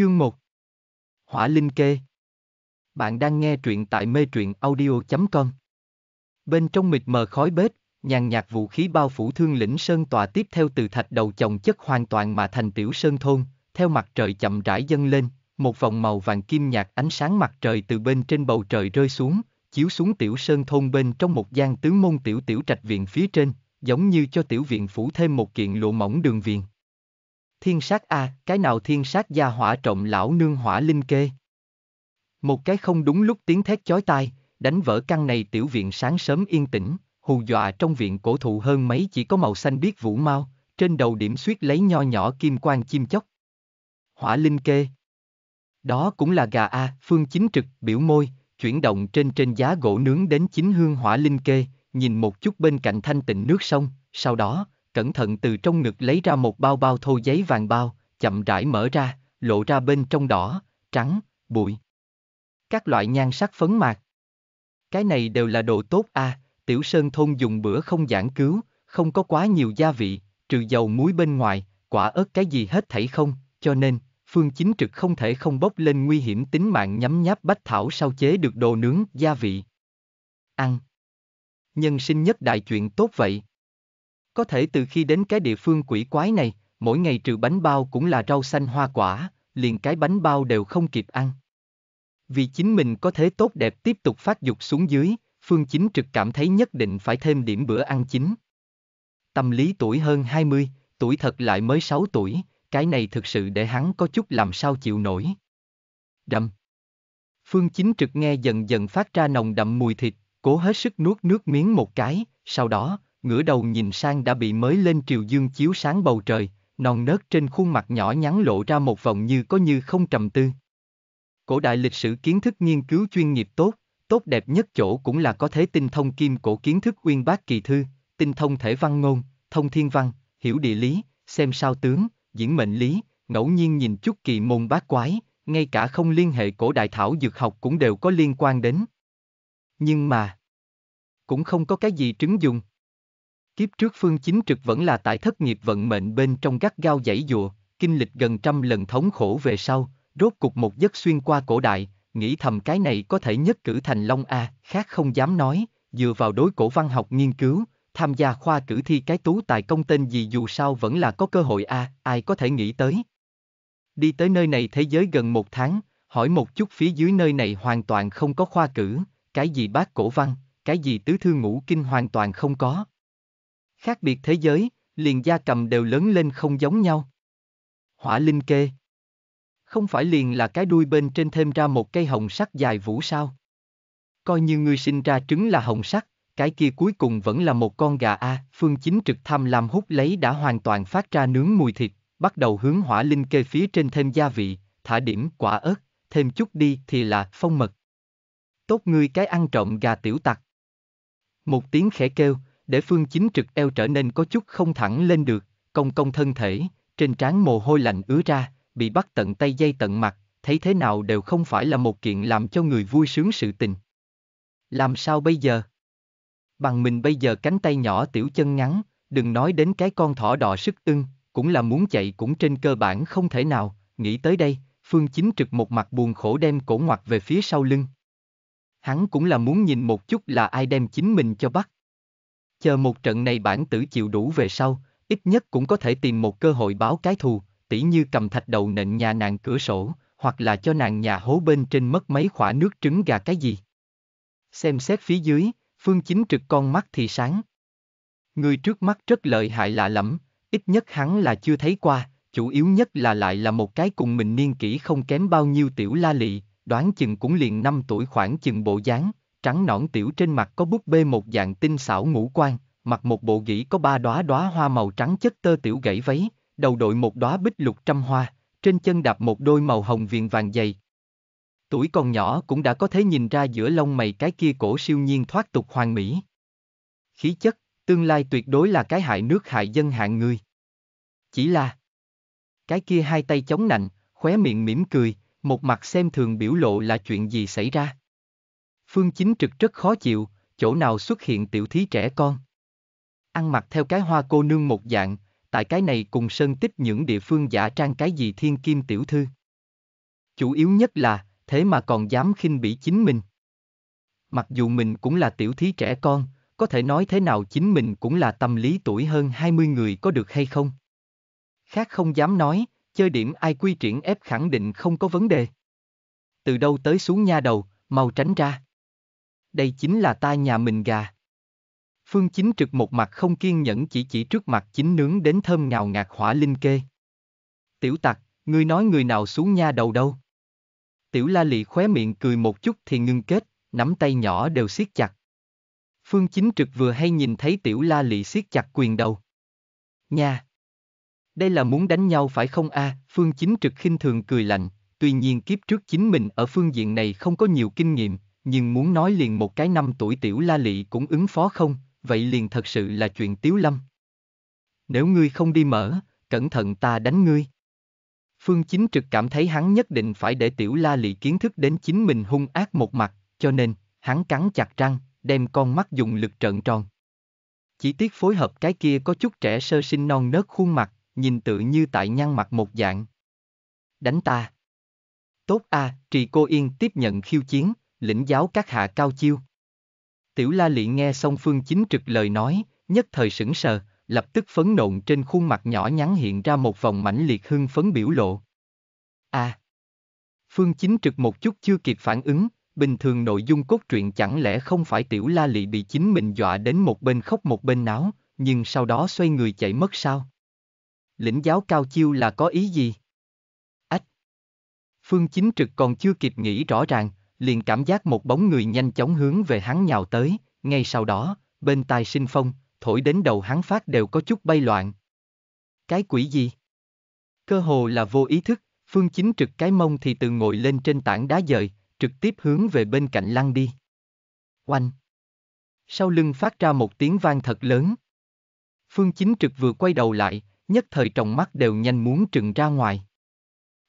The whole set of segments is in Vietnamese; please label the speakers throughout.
Speaker 1: Chương 1 Hỏa Linh Kê Bạn đang nghe truyện tại mê truyện audio.com Bên trong mịt mờ khói bếp, nhàn nhạt vũ khí bao phủ thương lĩnh sơn tòa tiếp theo từ thạch đầu chồng chất hoàn toàn mà thành tiểu sơn thôn, theo mặt trời chậm rãi dâng lên, một vòng màu vàng kim nhạt ánh sáng mặt trời từ bên trên bầu trời rơi xuống, chiếu xuống tiểu sơn thôn bên trong một gian tứ môn tiểu tiểu trạch viện phía trên, giống như cho tiểu viện phủ thêm một kiện lụa mỏng đường viền thiên sát a, à, cái nào thiên sát gia hỏa trọng lão nương hỏa linh kê. Một cái không đúng lúc tiếng thét chói tai, đánh vỡ căn này tiểu viện sáng sớm yên tĩnh, hù dọa trong viện cổ thụ hơn mấy chỉ có màu xanh biết vũ mau, trên đầu điểm suýt lấy nho nhỏ kim quan chim chóc. Hỏa linh kê. Đó cũng là gà A, phương chính trực, biểu môi, chuyển động trên trên giá gỗ nướng đến chính hương hỏa linh kê, nhìn một chút bên cạnh thanh tịnh nước sông, sau đó, cẩn thận từ trong ngực lấy ra một bao bao thô giấy vàng bao, chậm rãi mở ra, lộ ra bên trong đỏ, trắng, bụi. Các loại nhan sắc phấn mạc. Cái này đều là đồ tốt a, à, tiểu sơn thôn dùng bữa không giảng cứu, không có quá nhiều gia vị, trừ dầu muối bên ngoài, quả ớt cái gì hết thảy không, cho nên, phương chính trực không thể không bốc lên nguy hiểm tính mạng nhắm nháp bách thảo sao chế được đồ nướng, gia vị. Ăn. Nhân sinh nhất đại chuyện tốt vậy. Có thể từ khi đến cái địa phương quỷ quái này, mỗi ngày trừ bánh bao cũng là rau xanh hoa quả, liền cái bánh bao đều không kịp ăn. Vì chính mình có thế tốt đẹp tiếp tục phát dục xuống dưới, Phương Chính trực cảm thấy nhất định phải thêm điểm bữa ăn chính. Tâm lý tuổi hơn 20, tuổi thật lại mới 6 tuổi, cái này thực sự để hắn có chút làm sao chịu nổi. đầm. Phương Chính trực nghe dần dần phát ra nồng đậm mùi thịt, cố hết sức nuốt nước miếng một cái, sau đó, ngửa đầu nhìn sang đã bị mới lên triều dương chiếu sáng bầu trời, non nớt trên khuôn mặt nhỏ nhắn lộ ra một vòng như có như không trầm tư. Cổ đại lịch sử kiến thức nghiên cứu chuyên nghiệp tốt, tốt đẹp nhất chỗ cũng là có thế tinh thông kim cổ kiến thức uyên bác kỳ thư, tinh thông thể văn ngôn, thông thiên văn, hiểu địa lý, xem sao tướng, diễn mệnh lý, ngẫu nhiên nhìn chút kỳ môn bát quái, ngay cả không liên hệ cổ đại thảo dược học cũng đều có liên quan đến. Nhưng mà, cũng không có cái gì trứng dùng. Kiếp trước Phương Chính Trực vẫn là tại thất nghiệp vận mệnh bên trong gắt gao dãy dùa kinh lịch gần trăm lần thống khổ về sau, rốt cục một giấc xuyên qua cổ đại, nghĩ thầm cái này có thể nhất cử thành long a, khác không dám nói, dựa vào đối cổ văn học nghiên cứu, tham gia khoa cử thi cái tú tài công tên gì dù sao vẫn là có cơ hội a, ai có thể nghĩ tới. Đi tới nơi này thế giới gần một tháng, hỏi một chút phía dưới nơi này hoàn toàn không có khoa cử, cái gì bác cổ văn, cái gì tứ thư ngũ kinh hoàn toàn không có, Khác biệt thế giới, liền da cầm đều lớn lên không giống nhau. Hỏa linh kê. Không phải liền là cái đuôi bên trên thêm ra một cây hồng sắc dài vũ sao? Coi như ngươi sinh ra trứng là hồng sắc, cái kia cuối cùng vẫn là một con gà a, Phương Chính trực tham lam hút lấy đã hoàn toàn phát ra nướng mùi thịt, bắt đầu hướng hỏa linh kê phía trên thêm gia vị, thả điểm quả ớt, thêm chút đi thì là phong mật. Tốt ngươi cái ăn trộm gà tiểu tặc. Một tiếng khẽ kêu, để phương chính trực eo trở nên có chút không thẳng lên được, công công thân thể, trên trán mồ hôi lạnh ứa ra, bị bắt tận tay dây tận mặt, thấy thế nào đều không phải là một kiện làm cho người vui sướng sự tình. Làm sao bây giờ? Bằng mình bây giờ cánh tay nhỏ tiểu chân ngắn, đừng nói đến cái con thỏ đỏ sức ưng, cũng là muốn chạy cũng trên cơ bản không thể nào, nghĩ tới đây, Phương Chính trực một mặt buồn khổ đem cổ ngoặt về phía sau lưng. Hắn cũng là muốn nhìn một chút là ai đem chính mình cho bắt chờ một trận này bản tử chịu đủ về sau, ít nhất cũng có thể tìm một cơ hội báo cái thù, tỉ như cầm thạch đầu nện nhà nàng cửa sổ, hoặc là cho nàng nhà hố bên trên mất mấy khỏa nước trứng gà cái gì. Xem xét phía dưới, phương chính trực con mắt thì sáng. Người trước mắt rất lợi hại lạ lẫm, ít nhất hắn là chưa thấy qua, chủ yếu nhất là lại là một cái cùng mình niên kỷ không kém bao nhiêu tiểu la lị, đoán chừng cũng liền 5 tuổi khoảng chừng bộ dáng, trắng nõn tiểu trên mặt có búp bê một dạng tinh xảo ngũ quan, mặc một bộ gỉ có ba đóa đóa hoa màu trắng chất tơ tiểu gãy váy, đầu đội một đóa bích lục trăm hoa, trên chân đạp một đôi màu hồng viền vàng dày. Tuổi còn nhỏ cũng đã có thể nhìn ra giữa lông mày cái kia cổ siêu nhiên thoát tục hoàng mỹ. Khí chất, tương lai tuyệt đối là cái hại nước hại dân hạng người. Chỉ là cái kia hai tay chống nạnh, khóe miệng mỉm cười, một mặt xem thường biểu lộ là chuyện gì xảy ra. Phương Chính Trực rất khó chịu, chỗ nào xuất hiện tiểu thí trẻ con. Ăn mặc theo cái hoa cô nương một dạng, tại cái này cùng sơn tích những địa phương giả trang cái gì thiên kim tiểu thư. Chủ yếu nhất là, thế mà còn dám khinh bỉ chính mình. Mặc dù mình cũng là tiểu thí trẻ con, có thể nói thế nào chính mình cũng là tâm lý tuổi hơn 20 người có được hay không. Khác không dám nói, chơi điểm ai quy triển ép khẳng định không có vấn đề. Từ đâu tới xuống nha đầu, mau tránh ra đây chính là tai nhà mình gà. Phương Chính trực một mặt không kiên nhẫn chỉ chỉ trước mặt chính nướng đến thơm ngào ngạt hỏa linh kê. Tiểu tặc, ngươi nói người nào xuống nha đầu đâu. Tiểu la lị khóe miệng cười một chút thì ngưng kết, nắm tay nhỏ đều siết chặt. Phương Chính trực vừa hay nhìn thấy tiểu la lị siết chặt quyền đầu. Nha! Đây là muốn đánh nhau phải không a? À? Phương Chính trực khinh thường cười lạnh, tuy nhiên kiếp trước chính mình ở phương diện này không có nhiều kinh nghiệm, nhưng muốn nói liền một cái năm tuổi tiểu la lị cũng ứng phó không, vậy liền thật sự là chuyện tiếu lâm. Nếu ngươi không đi mở, cẩn thận ta đánh ngươi. Phương Chính Trực cảm thấy hắn nhất định phải để tiểu la lị kiến thức đến chính mình hung ác một mặt, cho nên, hắn cắn chặt răng, đem con mắt dùng lực trợn tròn. Chỉ tiếc phối hợp cái kia có chút trẻ sơ sinh non nớt khuôn mặt, nhìn tự như tại nhăn mặt một dạng. Đánh ta. Tốt a, à, trì cô yên tiếp nhận khiêu chiến, lĩnh giáo các hạ cao chiêu. Tiểu La Lị nghe xong Phương Chính trực lời nói, nhất thời sững sờ, lập tức phấn nộn trên khuôn mặt nhỏ nhắn hiện ra một vòng mãnh liệt hưng phấn biểu lộ. À! Phương Chính trực một chút chưa kịp phản ứng, bình thường nội dung cốt truyện chẳng lẽ không phải Tiểu La Lị bị chính mình dọa đến một bên khóc một bên náo, nhưng sau đó xoay người chạy mất sao? Lĩnh giáo cao chiêu là có ý gì? Ách! Phương Chính trực còn chưa kịp nghĩ rõ ràng, liền cảm giác một bóng người nhanh chóng hướng về hắn nhào tới, ngay sau đó, bên tai sinh phong, thổi đến đầu hắn phát đều có chút bay loạn. Cái quỷ gì? Cơ hồ là vô ý thức, Phương Chính trực cái mông thì từ ngồi lên trên tảng đá dời, trực tiếp hướng về bên cạnh lăn đi. Oanh! Sau lưng phát ra một tiếng vang thật lớn. Phương Chính trực vừa quay đầu lại, nhất thời trọng mắt đều nhanh muốn trừng ra ngoài.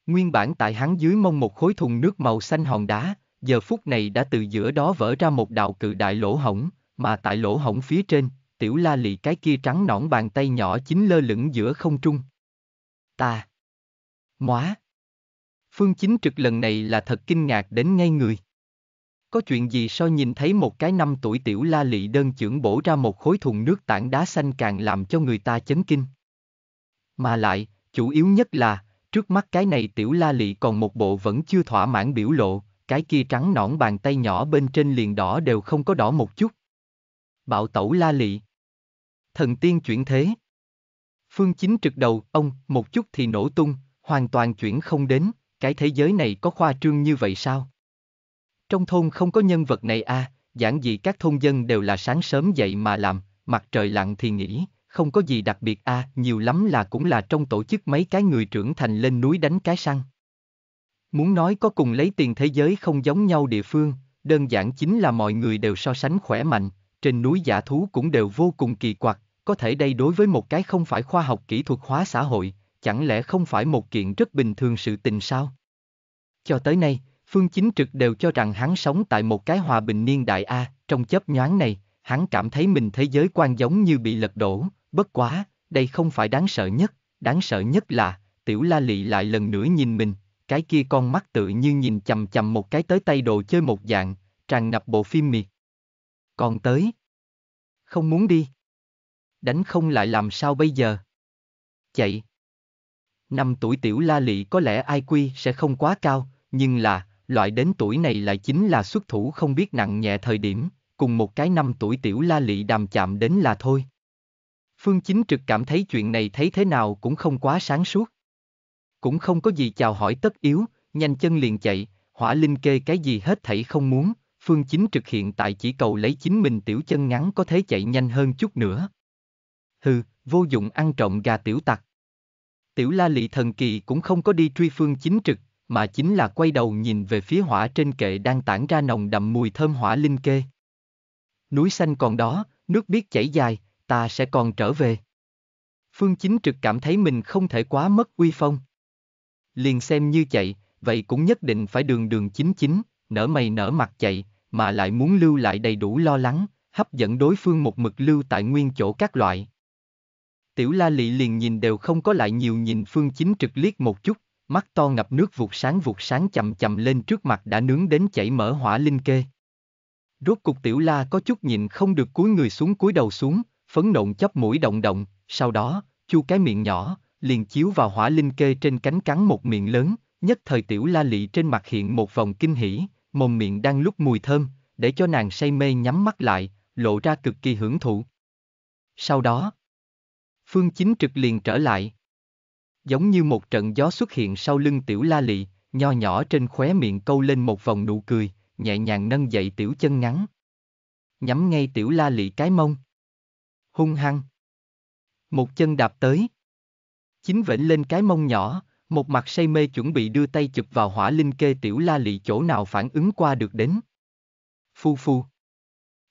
Speaker 1: Nguyên bản tại hắn dưới mông một khối thùng nước màu xanh hòn đá, giờ phút này đã từ giữa đó vỡ ra một đạo cự đại lỗ hổng, mà tại lỗ hổng phía trên, tiểu la lị cái kia trắng nõn bàn tay nhỏ chính lơ lửng giữa không trung. Ta! Móa! Phương Chính Trực lần này là thật kinh ngạc đến ngay người. Có chuyện gì so nhìn thấy một cái năm tuổi tiểu la lị đơn trưởng bổ ra một khối thùng nước tảng đá xanh càng làm cho người ta chấn kinh. Mà lại, chủ yếu nhất là, trước mắt cái này tiểu la lị còn một bộ vẫn chưa thỏa mãn biểu lộ, cái kia trắng nõn bàn tay nhỏ bên trên liền đỏ đều không có đỏ một chút. Bảo tẩu la lị. Thần tiên chuyển thế. Phương chính trực đầu, ông, một chút thì nổ tung, hoàn toàn chuyển không đến, cái thế giới này có khoa trương như vậy sao? Trong thôn không có nhân vật này à, giản dị các thôn dân đều là sáng sớm dậy mà làm, mặt trời lặn thì nghỉ, không có gì đặc biệt à, nhiều lắm là cũng là trong tổ chức mấy cái người trưởng thành lên núi đánh cái săn. Muốn nói có cùng lấy tiền thế giới không giống nhau địa phương, đơn giản chính là mọi người đều so sánh khỏe mạnh, trên núi giả thú cũng đều vô cùng kỳ quặc, có thể đây đối với một cái không phải khoa học kỹ thuật hóa xã hội, chẳng lẽ không phải một kiện rất bình thường sự tình sao? Cho tới nay, Phương Chính Trực đều cho rằng hắn sống tại một cái hòa bình niên đại A, trong chớp nhoáng này, hắn cảm thấy mình thế giới quan giống như bị lật đổ, bất quá, đây không phải đáng sợ nhất, đáng sợ nhất là, tiểu la lị lại lần nữa nhìn mình, cái kia con mắt tự như nhìn chầm chầm một cái tới tay đồ chơi một dạng, tràn ngập bộ phim miệt. Còn tới. Không muốn đi. Đánh không lại làm sao bây giờ? Chạy. Năm tuổi tiểu la lị có lẽ IQ sẽ không quá cao, nhưng là, loại đến tuổi này lại chính là xuất thủ không biết nặng nhẹ thời điểm, cùng một cái năm tuổi tiểu la lị đàm chạm đến là thôi. Phương Chính Trực cảm thấy chuyện này thấy thế nào cũng không quá sáng suốt cũng không có gì chào hỏi tất yếu, nhanh chân liền chạy, hỏa linh kê cái gì hết thảy không muốn, phương chính trực hiện tại chỉ cầu lấy chính mình tiểu chân ngắn có thể chạy nhanh hơn chút nữa. Hừ, vô dụng ăn trộm gà tiểu tặc. Tiểu la lị thần kỳ cũng không có đi truy phương chính trực, mà chính là quay đầu nhìn về phía hỏa trên kệ đang tản ra nồng đậm mùi thơm hỏa linh kê. Núi xanh còn đó, nước biết chảy dài, ta sẽ còn trở về. Phương Chính Trực cảm thấy mình không thể quá mất uy phong liền xem như chạy, vậy cũng nhất định phải đường đường chính chính, nở mày nở mặt chạy, mà lại muốn lưu lại đầy đủ lo lắng, hấp dẫn đối phương một mực lưu tại nguyên chỗ các loại. Tiểu La Lị liền nhìn đều không có lại nhiều nhìn Phương Chính trực liếc một chút, mắt to ngập nước vụt sáng vụt sáng chậm chậm lên trước mặt đã nướng đến chảy mở hỏa linh kê. Rốt cục Tiểu La có chút nhìn không được cúi người xuống cúi đầu xuống, phấn nộn chắp mũi động động, sau đó, chu cái miệng nhỏ, liền chiếu vào hỏa linh kê trên cánh cắn một miệng lớn, nhất thời tiểu la lị trên mặt hiện một vòng kinh hỉ, mồm miệng đang lúc mùi thơm, để cho nàng say mê nhắm mắt lại, lộ ra cực kỳ hưởng thụ. Sau đó, Phương Chính Trực liền trở lại. Giống như một trận gió xuất hiện sau lưng tiểu la lị, nho nhỏ trên khóe miệng câu lên một vòng nụ cười, nhẹ nhàng nâng dậy tiểu chân ngắn. Nhắm ngay tiểu la lị cái mông. Hung hăng. Một chân đạp tới. Chính vểnh lên cái mông nhỏ, một mặt say mê chuẩn bị đưa tay chụp vào hỏa linh kê tiểu la lị chỗ nào phản ứng qua được đến. Phu phu.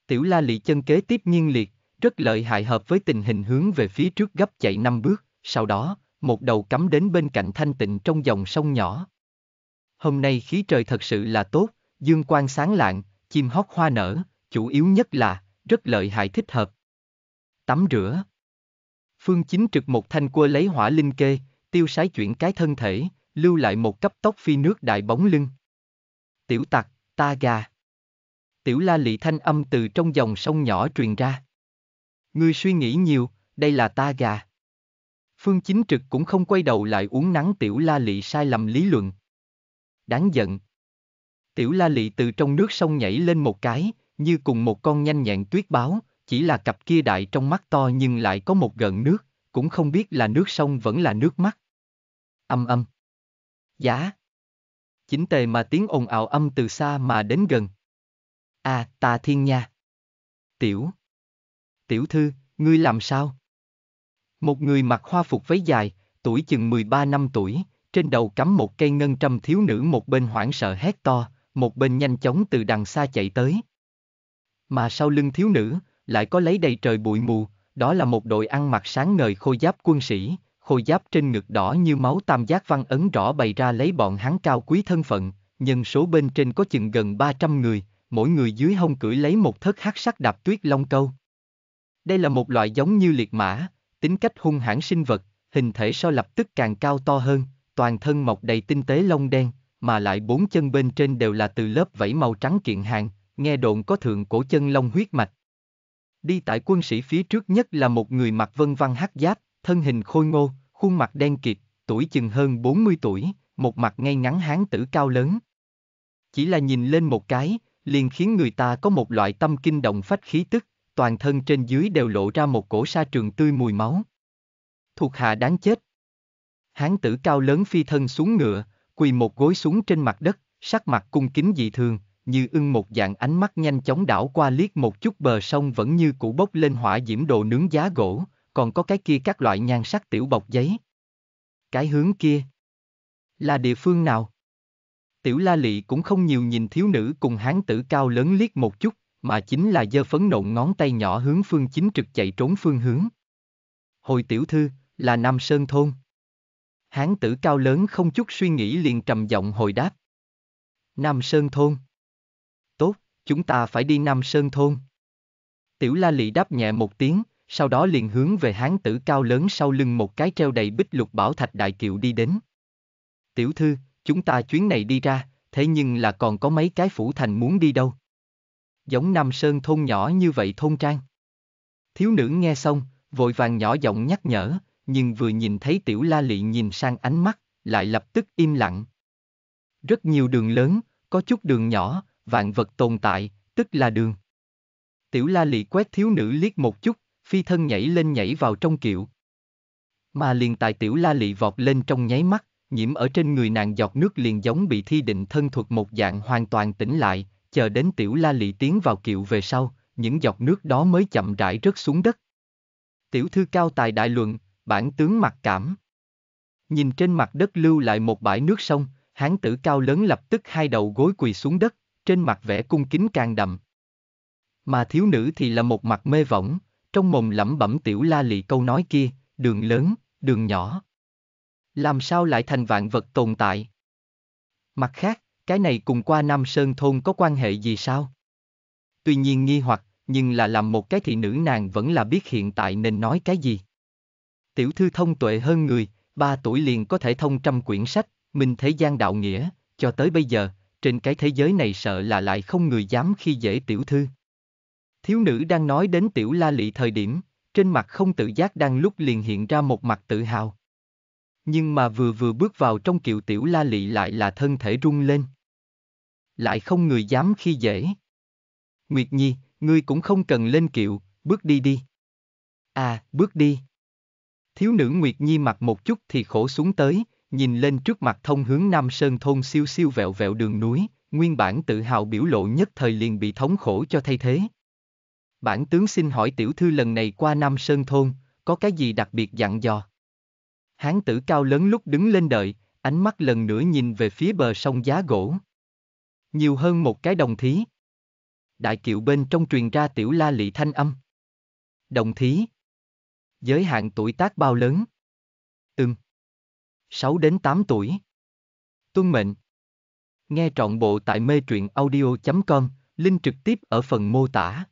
Speaker 1: Tiểu la lị chân kế tiếp nhiên liệt, rất lợi hại hợp với tình hình hướng về phía trước gấp chạy năm bước, sau đó, một đầu cắm đến bên cạnh thanh tịnh trong dòng sông nhỏ. Hôm nay khí trời thật sự là tốt, dương quang sáng lạng, chim hót hoa nở, chủ yếu nhất là, rất lợi hại thích hợp. Tắm rửa Phương Chính trực một thanh cua lấy hỏa linh kê, tiêu sái chuyển cái thân thể, lưu lại một cấp tóc phi nước đại bóng lưng. Tiểu tặc, ta gà. Tiểu la lị thanh âm từ trong dòng sông nhỏ truyền ra. Người suy nghĩ nhiều, đây là ta gà. Phương Chính Trực cũng không quay đầu lại uống nắng Tiểu La Lị sai lầm lý luận. Đáng giận. Tiểu La Lị từ trong nước sông nhảy lên một cái, như cùng một con nhanh nhẹn tuyết báo, chỉ là cặp kia đại trong mắt to nhưng lại có một gần nước, cũng không biết là nước sông vẫn là nước mắt. Âm âm. Giá. Chính tề mà tiếng ồn ào âm từ xa mà đến gần. À, tà thiên nha. Tiểu. Tiểu thư, ngươi làm sao? Một người mặc hoa phục váy dài, tuổi chừng 13 năm tuổi, trên đầu cắm một cây ngân trăm thiếu nữ một bên hoảng sợ hét to, một bên nhanh chóng từ đằng xa chạy tới. Mà sau lưng thiếu nữ, lại có lấy đầy trời bụi mù, đó là một đội ăn mặc sáng ngời khôi giáp quân sĩ, khôi giáp trên ngực đỏ như máu tam giác văn ấn rõ bày ra lấy bọn hắn cao quý thân phận, nhân số bên trên có chừng gần 300 người, mỗi người dưới hông cưỡi lấy một thất hắc sắc đạp tuyết long câu. Đây là một loại giống như liệt mã, tính cách hung hãn sinh vật, hình thể so lập tức càng cao to hơn, toàn thân mọc đầy tinh tế lông đen, mà lại bốn chân bên trên đều là từ lớp vảy màu trắng kiện hàng, nghe đồn có thượng cổ chân long huyết mạch. Đi tại quân sĩ phía trước nhất là một người mặc vân văn hắc giáp, thân hình khôi ngô, khuôn mặt đen kịt, tuổi chừng hơn 40 tuổi, một mặt ngay ngắn hán tử cao lớn. Chỉ là nhìn lên một cái, liền khiến người ta có một loại tâm kinh động phách khí tức, toàn thân trên dưới đều lộ ra một cổ sa trường tươi mùi máu. Thuộc hạ đáng chết. Hán tử cao lớn phi thân xuống ngựa, quỳ một gối xuống trên mặt đất, sắc mặt cung kính dị thường, như ưng một dạng ánh mắt nhanh chóng đảo qua liếc một chút bờ sông vẫn như cũ bốc lên hỏa diễm đồ nướng giá gỗ, còn có cái kia các loại nhan sắc tiểu bọc giấy. Cái hướng kia là địa phương nào? Tiểu La Lị cũng không nhiều nhìn thiếu nữ cùng hán tử cao lớn liếc một chút, mà chính là dơ phấn nộn ngón tay nhỏ hướng phương chính trực chạy trốn phương hướng. Hồi tiểu thư, là Nam Sơn Thôn. Hán tử cao lớn không chút suy nghĩ liền trầm giọng hồi đáp. Nam Sơn Thôn chúng ta phải đi Nam Sơn Thôn. Tiểu La Lị đáp nhẹ một tiếng, sau đó liền hướng về hán tử cao lớn sau lưng một cái treo đầy bích lục bảo thạch đại kiệu đi đến. Tiểu thư, chúng ta chuyến này đi ra, thế nhưng là còn có mấy cái phủ thành muốn đi đâu. Giống Nam Sơn thôn nhỏ như vậy thôn trang. Thiếu nữ nghe xong, vội vàng nhỏ giọng nhắc nhở, nhưng vừa nhìn thấy tiểu la lị nhìn sang ánh mắt, lại lập tức im lặng. Rất nhiều đường lớn, có chút đường nhỏ, vạn vật tồn tại, tức là đường. Tiểu la lị quét thiếu nữ liếc một chút, phi thân nhảy lên nhảy vào trong kiệu. Mà liền tại tiểu la lị vọt lên trong nháy mắt, nhiễm ở trên người nàng giọt nước liền giống bị thi định thân thuộc một dạng hoàn toàn tỉnh lại, chờ đến tiểu la lị tiến vào kiệu về sau, những giọt nước đó mới chậm rãi rớt xuống đất. Tiểu thư cao tài đại luận, bản tướng mặc cảm. Nhìn trên mặt đất lưu lại một bãi nước sông, hán tử cao lớn lập tức hai đầu gối quỳ xuống đất, trên mặt vẻ cung kính càng đậm. Mà thiếu nữ thì là một mặt mê võng, trong mồm lẩm bẩm tiểu la lị câu nói kia, đường lớn, đường nhỏ. Làm sao lại thành vạn vật tồn tại? Mặt khác, cái này cùng qua Nam Sơn Thôn có quan hệ gì sao? Tuy nhiên nghi hoặc, nhưng là làm một cái thị nữ nàng vẫn là biết hiện tại nên nói cái gì. Tiểu thư thông tuệ hơn người, ba tuổi liền có thể thông trăm quyển sách, minh thế gian đạo nghĩa, cho tới bây giờ, trên cái thế giới này sợ là lại không người dám khi dễ tiểu thư. Thiếu nữ đang nói đến tiểu la lị thời điểm, trên mặt không tự giác đang lúc liền hiện ra một mặt tự hào. Nhưng mà vừa vừa bước vào trong kiệu tiểu la lị lại là thân thể rung lên. Lại không người dám khi dễ. Nguyệt Nhi, ngươi cũng không cần lên kiệu, bước đi đi. À, bước đi. Thiếu nữ Nguyệt Nhi mặc một chút thì khổ xuống tới, nhìn lên trước mặt thông hướng Nam Sơn thôn siêu siêu vẹo vẹo đường núi, nguyên bản tự hào biểu lộ nhất thời liền bị thống khổ cho thay thế. Bản tướng xin hỏi tiểu thư lần này qua Nam Sơn thôn, có cái gì đặc biệt dặn dò? Hán tử cao lớn lúc đứng lên đợi, ánh mắt lần nữa nhìn về phía bờ sông giá gỗ. Nhiều hơn một cái đồng thí. Đại kiệu bên trong truyền ra tiểu la lị thanh âm. Đồng thí. Giới hạn tuổi tác bao lớn? 6 đến 8 tuổi. Tuân mệnh. Nghe trọn bộ tại mê truyện audio.com, link trực tiếp ở phần mô tả.